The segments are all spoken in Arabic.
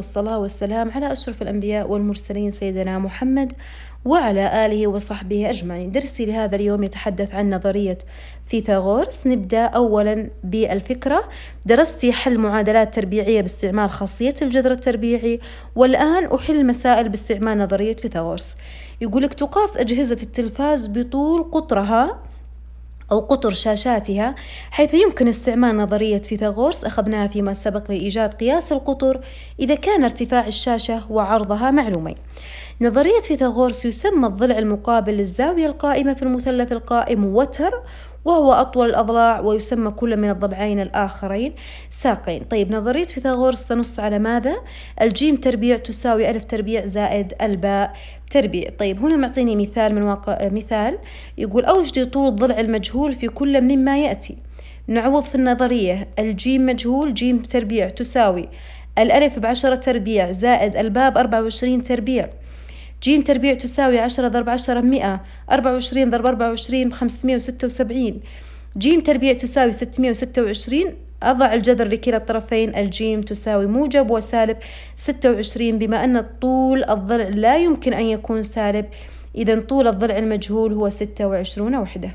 والصلاة والسلام على أشرف الأنبياء والمرسلين سيدنا محمد وعلى آله وصحبه أجمعين درسي لهذا اليوم يتحدث عن نظرية فيثاغورس نبدأ أولا بالفكرة درستي حل معادلات تربيعية باستعمال خاصية الجذر التربيعي والآن أحل مسائل باستعمال نظرية فيثاغورس يقولك تقاس أجهزة التلفاز بطول قطرها أو قطر شاشاتها حيث يمكن استعمال نظرية فيثاغورس أخذناها فيما سبق لإيجاد قياس القطر إذا كان ارتفاع الشاشة وعرضها معلومين نظرية فيثاغورس يسمى الضلع المقابل للزاوية القائمة في المثلث القائم وتر وهو أطول الأضلاع ويسمى كل من الضلعين الآخرين ساقين طيب نظرية فيثاغورس تنص على ماذا؟ الجيم تربيع تساوي ألف تربيع زائد الباء تربيع طيب هنا معطيني مثال من واقع مثال يقول أوجدي طول الضلع المجهول في كل مما يأتي نعوض في النظرية الجيم مجهول جيم تربيع تساوي الألف بعشرة تربيع زائد الباب أربعة وعشرين تربيع ج تربيع تساوي 10 ضرب 10 100 24 ضرب 24 576 ج تربيع تساوي 626 أضع الجذر لكلا الطرفين الجيم تساوي موجب وسالب 26 بما أن طول الضلع لا يمكن أن يكون سالب إذا طول الضلع المجهول هو 26 وحدة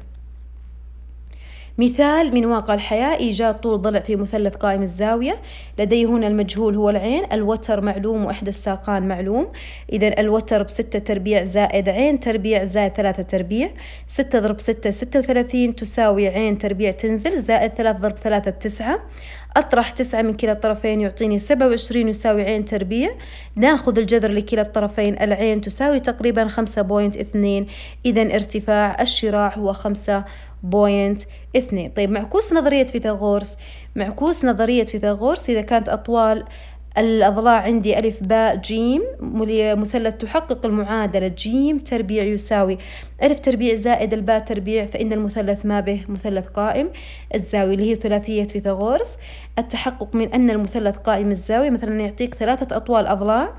مثال من واقع الحياة إيجاد طول ضلع في مثلث قائم الزاوية لدي هنا المجهول هو العين الوتر معلوم وإحدى الساقان معلوم إذا الوتر بستة تربيع زائد عين تربيع زائد ثلاثة تربيع ستة ضرب ستة ستة وثلاثين تساوي عين تربيع تنزل زائد ثلاثة ضرب ثلاثة بتسعة أطرح تسعة من كلا الطرفين يعطيني سبعة وعشرين يساوي عين تربيع ناخذ الجذر لكلا الطرفين العين تساوي تقريبا خمسة بوينت اثنين إذا ارتفاع الشراع هو خمسة بوينت اثنين طيب معكوس نظرية فيثاغورس معكوس نظرية فيثاغورس إذا كانت أطوال الأضلاع عندي ألف باء جيم مثلث تحقق المعادلة جيم تربيع يساوي ألف تربيع زائد الباء تربيع فإن المثلث ما به مثلث قائم الزاوية اللي هي ثلاثية فيثاغورس التحقق من أن المثلث قائم الزاوية مثلا يعطيك ثلاثة أطوال أضلاع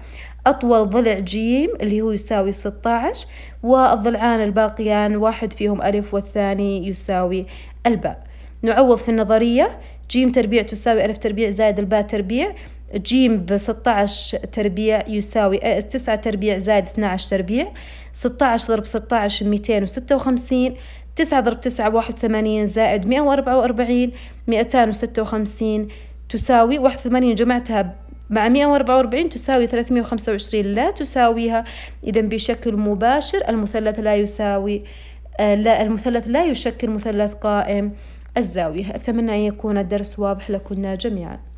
أطول ضلع جيم اللي هو يساوي 16 والضلعان الباقيان واحد فيهم ألف والثاني يساوي الباء نعوض في النظرية جيم تربيع تساوي ألف تربيع زائد الباء تربيع جيم ب 16 تربيع يساوي 9 آه، تربيع زائد 12 تربيع 16 ضرب 16 256 9 ضرب 9 81 زائد 144 256 تساوي 81 جمعتها مع 144 تساوي 325 لا تساويها إذا بشكل مباشر المثلث لا يساوي آه، لا المثلث لا يشكل مثلث قائم الزاوية أتمنى أن يكون الدرس واضح لكنا جميعاً